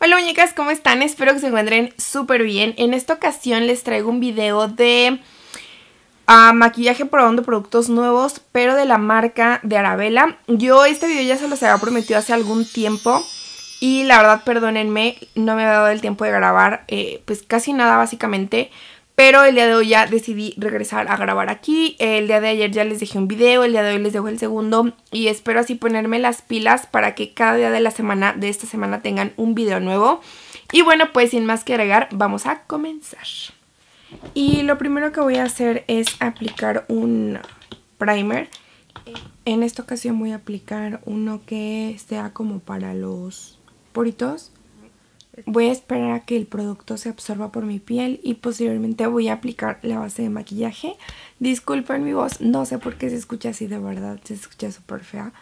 Hola muñecas, ¿cómo están? Espero que se encuentren súper bien. En esta ocasión les traigo un video de ah, maquillaje maquillaje probando productos nuevos, pero de la marca de Arabella. Yo este video ya se los había prometido hace algún tiempo y la verdad, perdónenme, no me había dado el tiempo de grabar eh, pues casi nada básicamente. Pero el día de hoy ya decidí regresar a grabar aquí. El día de ayer ya les dejé un video, el día de hoy les dejo el segundo. Y espero así ponerme las pilas para que cada día de la semana, de esta semana, tengan un video nuevo. Y bueno, pues sin más que agregar, vamos a comenzar. Y lo primero que voy a hacer es aplicar un primer. En esta ocasión voy a aplicar uno que sea como para los poritos. Voy a esperar a que el producto se absorba por mi piel y posteriormente voy a aplicar la base de maquillaje. Disculpen mi voz, no sé por qué se escucha así de verdad, se escucha súper fea.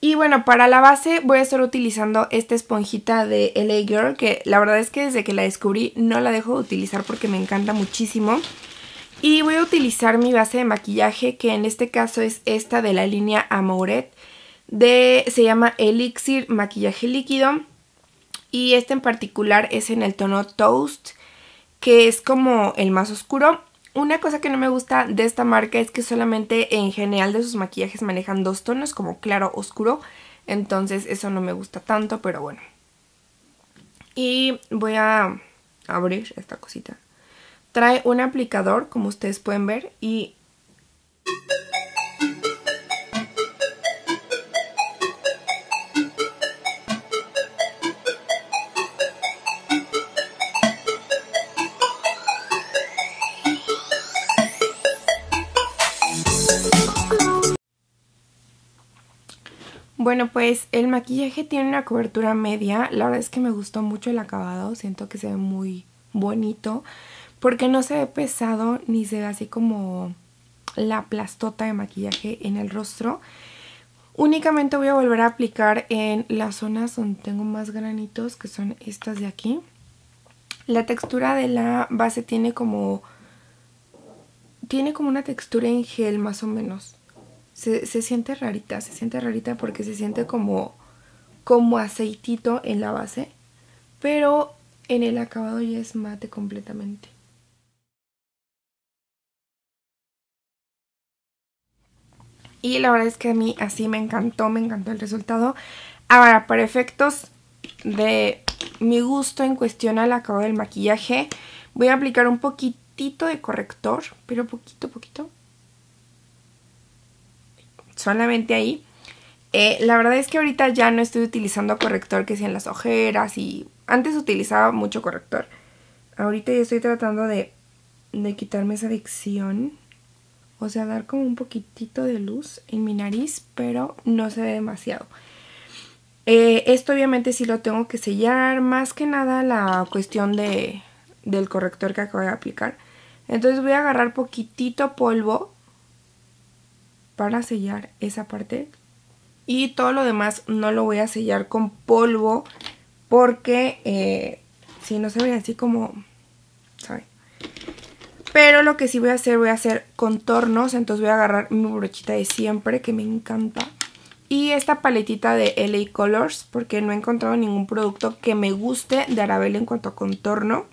Y bueno, para la base voy a estar utilizando esta esponjita de LA Girl, que la verdad es que desde que la descubrí no la dejo de utilizar porque me encanta muchísimo. Y voy a utilizar mi base de maquillaje, que en este caso es esta de la línea Amouret, de, se llama Elixir Maquillaje Líquido y este en particular es en el tono Toast, que es como el más oscuro. Una cosa que no me gusta de esta marca es que solamente en general de sus maquillajes manejan dos tonos, como claro, oscuro. Entonces eso no me gusta tanto, pero bueno. Y voy a abrir esta cosita. Trae un aplicador, como ustedes pueden ver, y... Bueno, pues el maquillaje tiene una cobertura media. La verdad es que me gustó mucho el acabado. Siento que se ve muy bonito. Porque no se ve pesado ni se ve así como la plastota de maquillaje en el rostro. Únicamente voy a volver a aplicar en las zonas donde tengo más granitos, que son estas de aquí. La textura de la base tiene como... Tiene como una textura en gel más o menos se, siente rarita, se siente rarita porque se siente como, como aceitito en la base, pero en el acabado ya es mate completamente. Y la verdad es que a mí así me encantó, me encantó el resultado. Ahora, para efectos de mi gusto en cuestión al acabado del maquillaje, voy a aplicar un poquitito de corrector, pero poquito, poquito solamente ahí. Eh, la verdad es que ahorita ya no estoy utilizando corrector que sea en las ojeras y antes utilizaba mucho corrector. Ahorita ya estoy tratando de, quitarme esa adicción. O sea, dar como un poquitito de luz en mi nariz, pero no se ve demasiado. Eh, esto obviamente sí lo tengo que sellar, más que nada la cuestión del corrector que acabo de aplicar. Entonces voy a agarrar poquitito polvo para sellar esa parte. Y todo lo demás no lo voy a sellar con polvo porque eh, si no se ve así como, Pero lo que sí voy a hacer, voy a hacer contornos, entonces voy a agarrar mi brochita de siempre que me encanta. Y esta paletita de LA Colors porque no he encontrado ningún producto que me guste de Arabella en cuanto a contorno.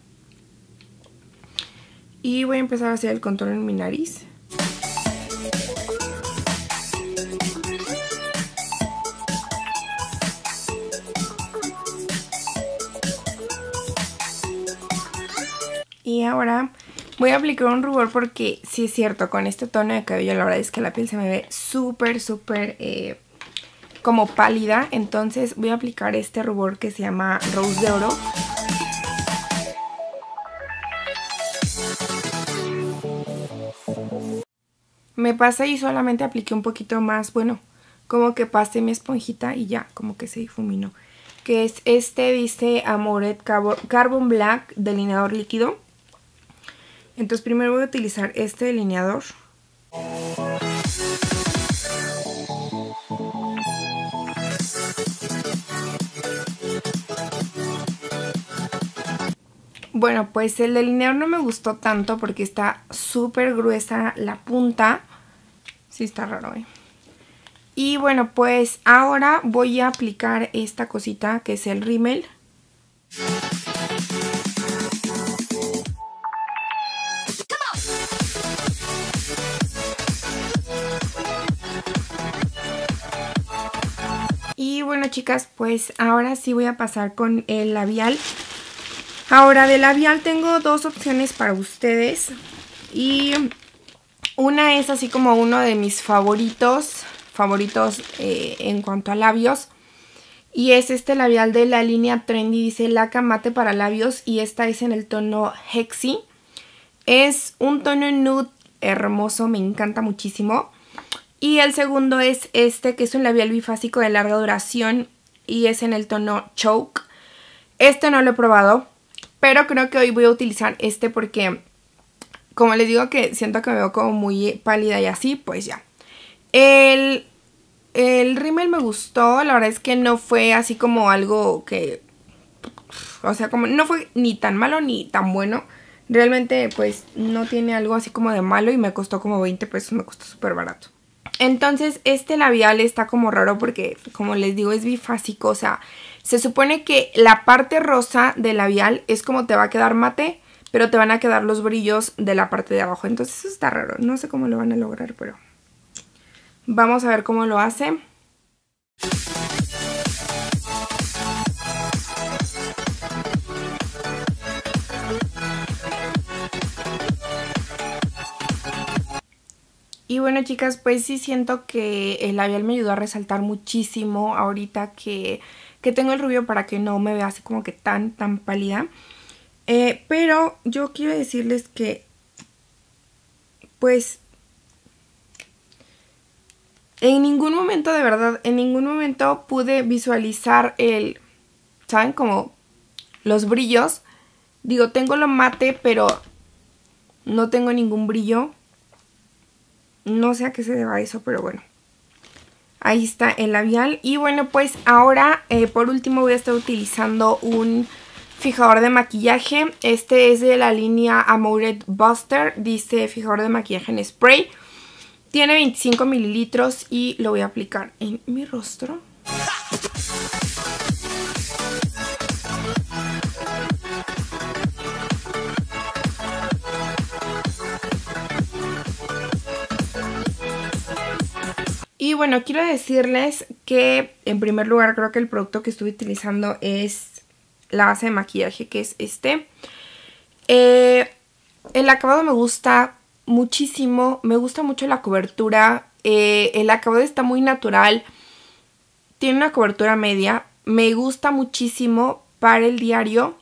Y voy a empezar a hacer el contorno en mi nariz. ahora voy a aplicar un rubor porque si es cierto, con este tono de cabello la verdad es que la piel se me ve súper, súper eh, como pálida. Entonces voy a aplicar este rubor que se llama Rose de Oro. Me pasé y solamente apliqué un poquito más, bueno, como que pasé mi esponjita y ya, como que se difuminó. Que es este, dice Amoret Carbon Black delineador líquido. Entonces primero voy a utilizar este delineador. Bueno, pues el delineador no me gustó tanto porque está súper gruesa la punta. Sí está raro, ¿eh? Y bueno, pues ahora voy a aplicar esta cosita que es el rímel. bueno chicas, pues ahora sí voy a pasar con el labial. Ahora de labial tengo dos opciones para ustedes y una es así como uno de mis favoritos, favoritos eh, en cuanto a labios. Y es este labial de la línea Trendy, dice laca mate para labios y esta es en el tono Hexi. Es un tono nude hermoso, me encanta muchísimo. Y el segundo es este, que es un labial bifásico de larga duración y es en el tono Choke. Este no lo he probado, pero creo que hoy voy a utilizar este porque, como les digo que siento que me veo como muy pálida y así, pues ya. El, el rímel me gustó, la verdad es que no fue así como algo que... O sea, como no fue ni tan malo ni tan bueno. Realmente, pues, no tiene algo así como de malo y me costó como 20 pesos, me costó súper barato. Entonces, este labial está como raro porque, como les digo, es bifásico. O sea, se supone que la parte rosa del labial es como te va a quedar mate, pero te van a quedar los brillos de la parte de abajo. Entonces, eso está raro. No sé cómo lo van a lograr, pero... Vamos a ver cómo lo hace. Y bueno chicas, pues sí siento que el labial me ayudó a resaltar muchísimo ahorita que, que tengo el rubio para que no me vea así como que tan, tan pálida. Eh, pero yo quiero decirles que, pues, en ningún momento, de verdad, en ningún momento pude visualizar el, ¿saben? Como los brillos. Digo, tengo lo mate, pero no tengo ningún brillo. No sé a qué se deba eso, pero bueno. Ahí está el labial. Y bueno, pues ahora eh, por último voy a estar utilizando un fijador de maquillaje. Este es de la línea Amoured Buster. Dice fijador de maquillaje en spray. Tiene 25 mililitros y lo voy a aplicar en mi rostro. Y bueno, quiero decirles que en primer lugar creo que el producto que estuve utilizando es la base de maquillaje que es este. Eh, el acabado me gusta muchísimo, me gusta mucho la cobertura, eh, el acabado está muy natural, tiene una cobertura media, me gusta muchísimo para el diario,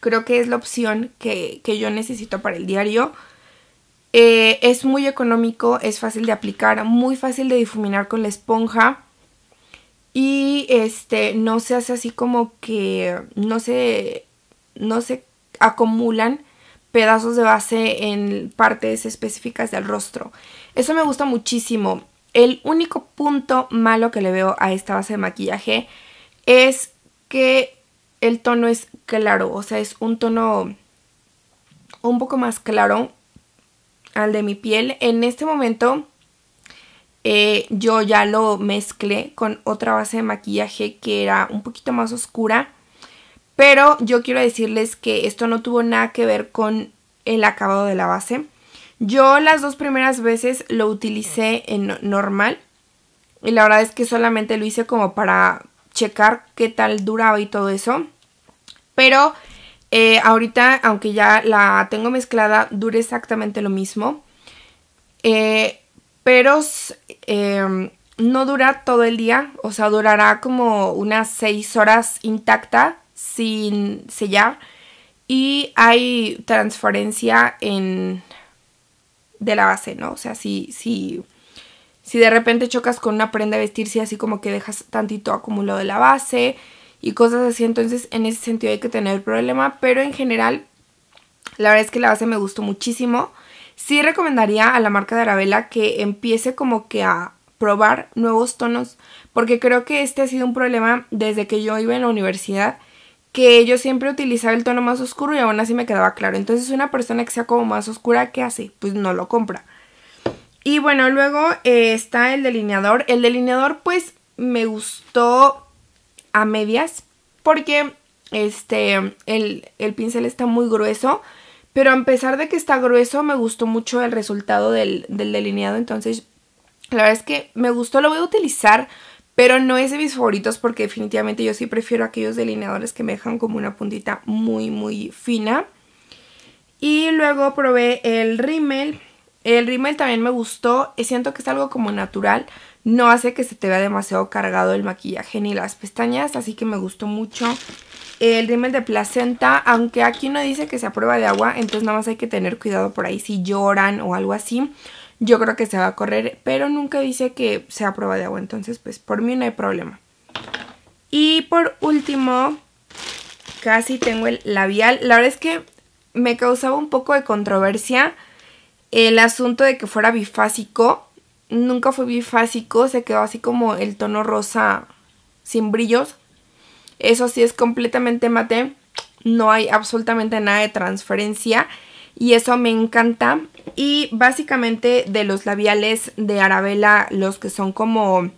creo que es la opción que yo necesito para el diario. Eh, es muy económico, es fácil de aplicar, muy fácil de difuminar con la esponja. Y este no se hace así como que no se, no se acumulan pedazos de base en partes específicas del rostro. Eso me gusta muchísimo. El único punto malo que le veo a esta base de maquillaje es que el tono es claro, o sea, es un tono un poco más claro al de mi piel. En este momento eh, yo ya lo mezclé con otra base de maquillaje que era un poquito más oscura. Pero yo quiero decirles que esto no tuvo nada que ver con el acabado de la base. Yo las dos primeras veces lo utilicé en normal. Y la verdad es que solamente lo hice como para checar qué tal duraba y todo eso. Pero eh, ahorita, aunque ya la tengo mezclada, dura exactamente lo mismo. Eh, pero em, no dura todo el día, o sea, durará como unas 6 horas intacta, sin sellar. Y hay transferencia en, de la base, ¿no? O sea, si, si, si de repente chocas con una prenda de vestir, si así como que dejas tantito acumulado de la base y cosas así. Entonces, en ese sentido hay que tener problema, pero en general, la verdad es que la base me gustó muchísimo. Sí recomendaría a la marca de Arabella que empiece como que a probar nuevos tonos, porque creo que este ha sido un problema desde que yo iba en la universidad, que yo siempre utilizaba el tono más oscuro y aún así me quedaba claro. Entonces, una persona que sea como más oscura, ¿qué hace? Pues no lo compra. Y bueno, luego eh, está el delineador. El delineador, pues, me gustó a medias porque este, el, el, pincel está muy grueso, pero a pesar de que está grueso me gustó mucho el resultado del, del delineado, entonces la verdad es que me gustó, lo voy a utilizar, pero no es de mis favoritos porque definitivamente yo sí prefiero aquellos delineadores que me dejan como una puntita muy muy fina. Y luego probé el rímel el rímel también me gustó, siento que es algo como natural, no hace que se te vea demasiado cargado el maquillaje ni las pestañas, así que me gustó mucho. El rímel de placenta, aunque aquí no dice que se aprueba de agua, entonces nada más hay que tener cuidado por ahí si lloran o algo así. Yo creo que se va a correr, pero nunca dice que sea prueba de agua, entonces pues por mí no hay problema. Y por último, casi tengo el labial. La verdad es que me causaba un poco de controversia el asunto de que fuera bifásico, nunca fue bifásico, se quedó así como el tono rosa sin brillos. Eso sí es completamente mate, no hay absolutamente nada de transferencia y eso me encanta. Y básicamente de los labiales de Arabella, los que son como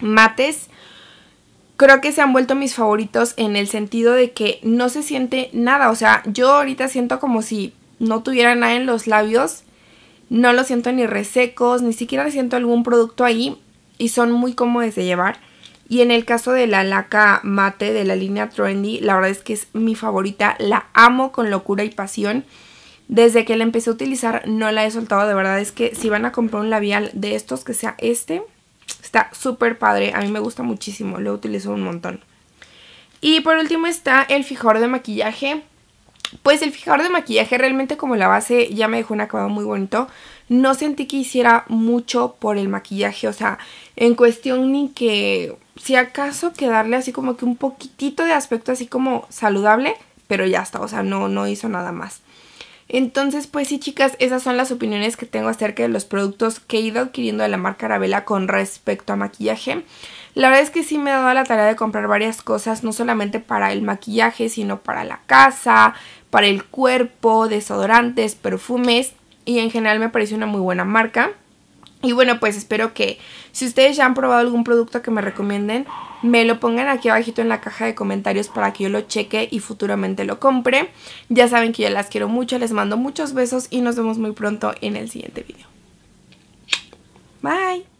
mates, creo que se han vuelto mis favoritos en el sentido de que no se siente nada. O sea, yo ahorita siento como si no tuviera nada en los labios no lo siento ni resecos, ni siquiera siento algún producto ahí y son muy cómodos de llevar. Y en el caso de la laca mate de la línea Trendy, la verdad es que es mi favorita, la amo con locura y pasión. Desde que la empecé a utilizar no la he soltado, de verdad es que si van a comprar un labial de estos que sea este, está súper padre, a mí me gusta muchísimo, lo utilizo un montón. Y por último está el fijador de maquillaje, pues el fijador de maquillaje realmente como la base ya me dejó un acabado muy bonito. No sentí que hiciera mucho por el maquillaje, o sea, en cuestión ni que si acaso quedarle así como que un poquitito de aspecto así como saludable, pero ya está, o sea, no, no hizo nada más. Entonces, pues sí, chicas, esas son las opiniones que tengo acerca de los productos que he ido adquiriendo de la marca Arabella con respecto a maquillaje. La verdad es que sí me he dado la tarea de comprar varias cosas, no solamente para el maquillaje, sino para la casa, para el cuerpo, desodorantes, perfumes y en general me parece una muy buena marca. Y bueno, pues espero que si ustedes ya han probado algún producto que me recomienden, me lo pongan aquí abajito en la caja de comentarios para que yo lo cheque y futuramente lo compre. Ya saben que yo las quiero mucho, les mando muchos besos y nos vemos muy pronto en el siguiente video. Bye.